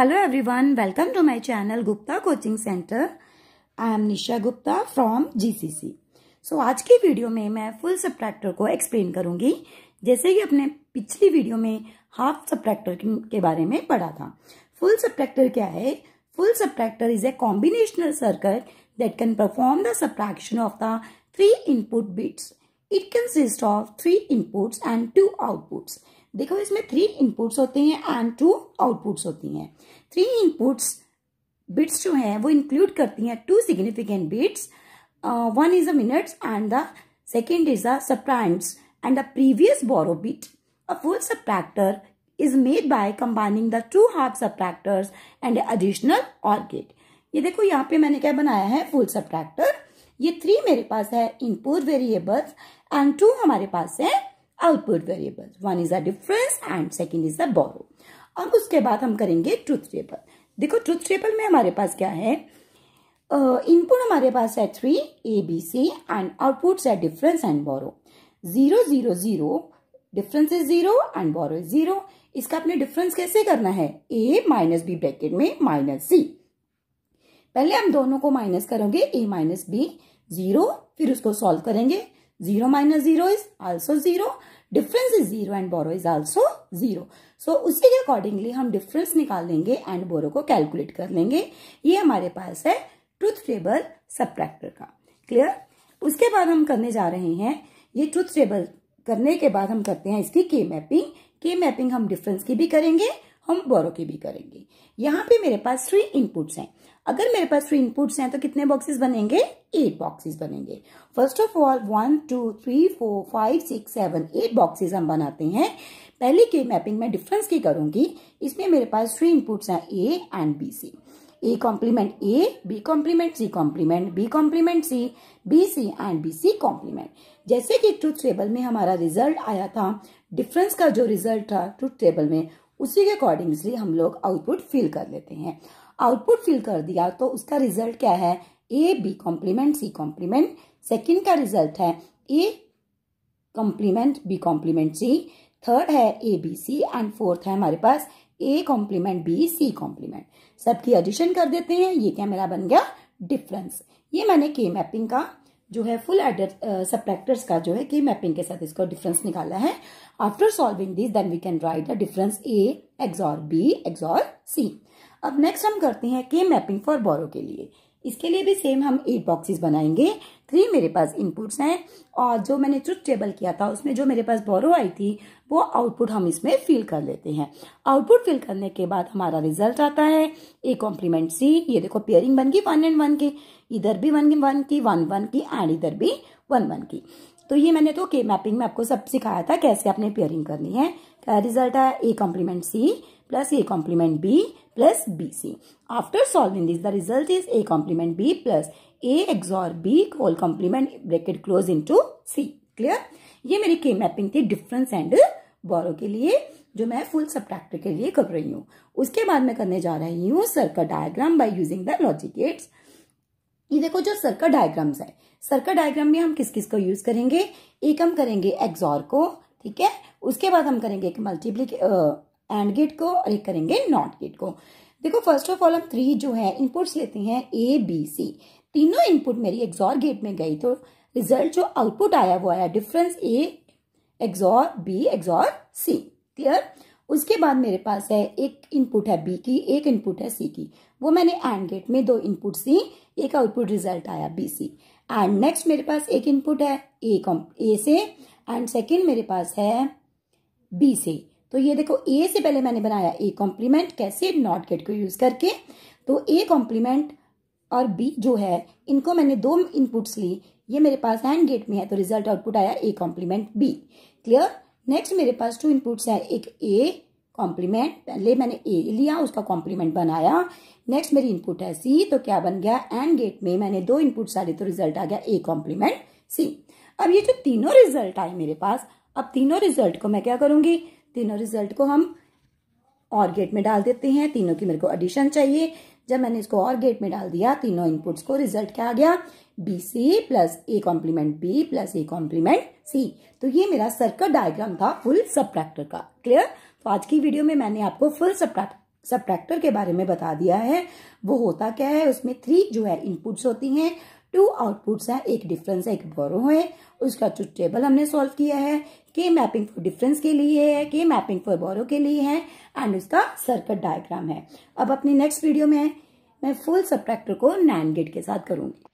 Hello everyone welcome to my channel Gupta coaching centre I am Nisha Gupta from GCC so आज की video में मैं full subtractor को explain करूंगी जैसे कि अपने पिछली वीडियो में हाफ सब्ट्रैक्टर के बारे में पढ़ा था फुल सब्ट्रैक्टर क्या है full subtractor is a combinational circle that can perform the subtraction of the three input bits it consist of three inputs and two outputs देखो इसमें थ्री इनपुट्स होते हैं एंड टू आउटपुट्स होती हैं three inputs bits जो हैं वो include करती हैं two significant bits one is a minuend and the second is a subtrahend and the previous borrow bit a full subtractor is made by combining the two half subtractors and additional or gate. ये देखो यहाँ पे मैंने क्या बनाया है full subtractor ये three मेरे पास है इनपुट वेरिएबल्स एंड टू हमारे पास है output variable one is the difference and second is the borrow अब उसके बाद हम करेंगे ट्रूथ टेबल देखो ट्रूथ टेबल में हमारे पास क्या है इनपुट uh, हमारे पास है three A B C and outputs है difference and borrow zero zero zero difference is zero and borrow is zero इसका आपने डिफरेंस कैसे करना है ए माइनस बी ब्रैकेट में माइनस सी पहले हम दोनों को माइनस करोगे ए माइनस बी जीरो फिर उसको सॉल्व करेंगे zero minus zero is also zero difference is zero and borrow is also zero so उसी के अकॉर्डिंगली हम डिफरेंस निकाल लेंगे एंड बोरो को कैलकुलेट कर लेंगे ये हमारे पास है ट्रुथ टेबल सब्ट्रैक्टर का क्लियर उसके बाद हम करने जा रहे हैं ये ट्रुथ टेबल करने के बाद हम करते हैं इसकी के मैपिंग के मैपिंग हम डिफरेंस की भी करेंगे हम बोरो की भी करेंगे यहाँ पे मेरे पास थ्री इनपुट्स हैं अगर मेरे पास थ्री इनपुट्स हैं तो कितने बॉक्सेस बनेंगे एट बॉक्सेस बनेंगे first of all one two three four five six seven eight boxes हम बनाते हैं पहले के मैपिंग में डिफरेंस की करूंगी इसमें मेरे पास थ्री इनपुट्स हैं A and B C A complement A B complement C complement B complement C B C and B C complement जैसे कि ट्रुथ टेबल में हमारा रिजल्ट आया था डिफरेंस का जो रिजल्ट था ट्रुथ टेबल में उसी के अकॉर्डिंगली हम लोग आउटपुट फिल कर लेते हैं आउटपुट फिल कर दिया तो उसका रिजल्ट क्या है A B complement C complement second का रिजल्ट है A complement B complement C third है A B C and fourth है हमारे पास A complement B C complement सबकी एडिशन कर देते हैं ये क्या मेरा बन गया डिफरेंस ये मैंने के मैपिंग का जो है फुल एडर सब्ट्रैक्टर्स का जो है के मैपिंग के साथ इसका डिफरेंस निकाला है after solving this then we can write the difference A XOR B XOR C अब नेक्स्ट हम करते हैं के मैपिंग फॉर बोरो के लिए इसके लिए भी सेम हम एट बॉक्सेस बनाएंगे थ्री मेरे पास इनपुट्स हैं और जो मैंने चुट टेबल किया था उसमें जो मेरे पास बोरो आई थी वो आउटपुट हम इसमें फिल कर लेते हैं आउटपुट फिल करने के बाद हमारा रिजल्ट आता है ए कॉम्प्लीमेंट सी ये देखो पेयरिंग वन की वन एंड वन की इधर भी वन वन की वन वन की एंड इधर भी वन वन की तो ये मैंने तो के मैपिंग में आपको सब सिखाया था कैसे आपने पेयरिंग करनी है क्या रिजल्ट आया A complement C plus A complement B plus BC. After solving this, the result is A complement B plus A XOR B whole complement bracket close into C. Clear? ये मेरी के mapping थी difference and बोरो के लिए जो मैं full subtractor के लिए कर रही हूँ उसके बाद मैं करने जा रही हूँ circle diagram by using the logic gates ये देखो जो सर्कल डायग्राम्स है सर्कल डायग्राम में हम किस किस को यूज करेंगे एक हम करेंगे एक्सॉर को ठीक है उसके बाद हम करेंगे एक मल्टीप्लीके एंड गेट को और एक करेंगे नॉट गेट को देखो फर्स्ट ऑफ ऑल हम थ्री जो है इनपुट्स लेते हैं ए बी सी तीनों इनपुट मेरी एग्जॉर गेट में गई तो रिजल्ट जो आउटपुट आया वो आया difference A XOR B XOR C clear उसके बाद मेरे पास है एक इनपुट है बी की एक इनपुट है सी की वो मैंने एंड गेट में दो इनपुट सी एक आउटपुट रिजल्ट आया बी सी एंड नेक्स्ट मेरे पास एक इनपुट है ए कॉम ए से एंड सेकेंड मेरे पास है बी से तो ये देखो ए से पहले मैंने बनाया ए कॉम्प्लीमेंट कैसे नॉट गेट को यूज करके तो ए कॉम्प्लीमेंट और बी जो है इनको मैंने दो इनपुट्स ली ये मेरे पास एंड गेट में है तो रिजल्ट आउटपुट आया A complement B clear next मेरे पास टू इनपुट्स है एक ए कॉम्प्लीमेंट पहले मैंने ए लिया उसका कॉम्प्लीमेंट बनाया नेक्स्ट मेरी इनपुट है सी तो क्या बन गया एंड गेट में मैंने दो इनपुट्स डाले तो रिजल्ट आ गया ए कॉम्प्लीमेंट सी अब ये जो तीनों रिजल्ट आए मेरे पास अब तीनों रिजल्ट को मैं क्या करूंगी तीनों रिजल्ट को हम और गेट में डाल देते हैं तीनों की मेरे को एडिशन चाहिए जब मैंने इसको और गेट में डाल दिया तीनों इनपुट्स को रिजल्ट क्या आ गया B C plus A complement B plus A complement C तो ये मेरा सर्कल डायग्राम था फुल ट्रैक्टर का क्लियर तो आज की वीडियो में मैंने आपको फुल सब ट्रैक्टर के बारे में बता दिया है वो होता क्या है उसमें थ्री जो है इनपुट्स होती हैं टू आउटपुट्स है एक डिफरेंस है एक बोरो है उसका टू टेबल हमने सॉल्व किया है के मैपिंग फॉर डिफरेंस के लिए है के मैपिंग फॉर बोरो के लिए है एंड उसका सर्कट डायग्राम है अब अपनी नेक्स्ट वीडियो में मैं फुल सब्ट्रैक्टर को नैन गेट के साथ करूंगी